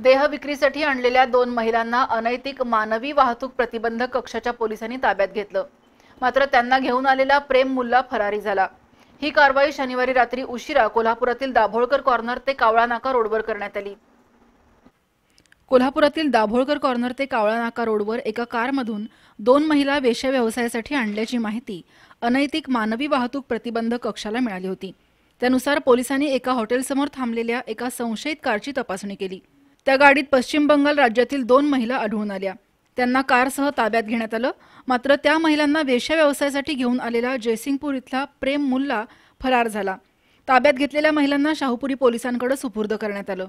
देह विक्रीसाठी आणलेल्या दोन महिलांना अनैतिक मानवी वाहतूक प्रतिबंध कक्षाच्या पोलिसांनी ताब्यात घेतलं मात्र त्यांना घेऊन आलेला प्रेम मुल्ला फरारी झाला ही कारवाई शनिवारी रात्री उशिरा कोल्हापुरातील दाभोळकर कॉर्नर ते कावळा नाका रोडवर करण्यात आली कोल्हापुरातील दाभोळकर कॉर्नर ते कावळा नाका रोडवर एका कारमधून दोन महिला वेश्या व्यवसायासाठी आणल्याची माहिती अनैतिक मानवी वाहतूक प्रतिबंध कक्षाला मिळाली होती त्यानुसार पोलिसांनी एका हॉटेलसमोर थांबलेल्या एका संशयित कारची तपासणी केली त्या गाडीत पश्चिम बंगाल राज्यातील दोन महिला आढळून आल्या त्यांना कारसह ताब्यात घेण्यात आलं मात्र त्या महिलांना वेश्या व्यवसायासाठी घेऊन आलेला जयसिंगपूर इथला प्रेम मुल्ला फरार झाला ताब्यात घेतलेल्या महिलांना शाहूपुरी पोलिसांकडे सुपूर्द करण्यात आलं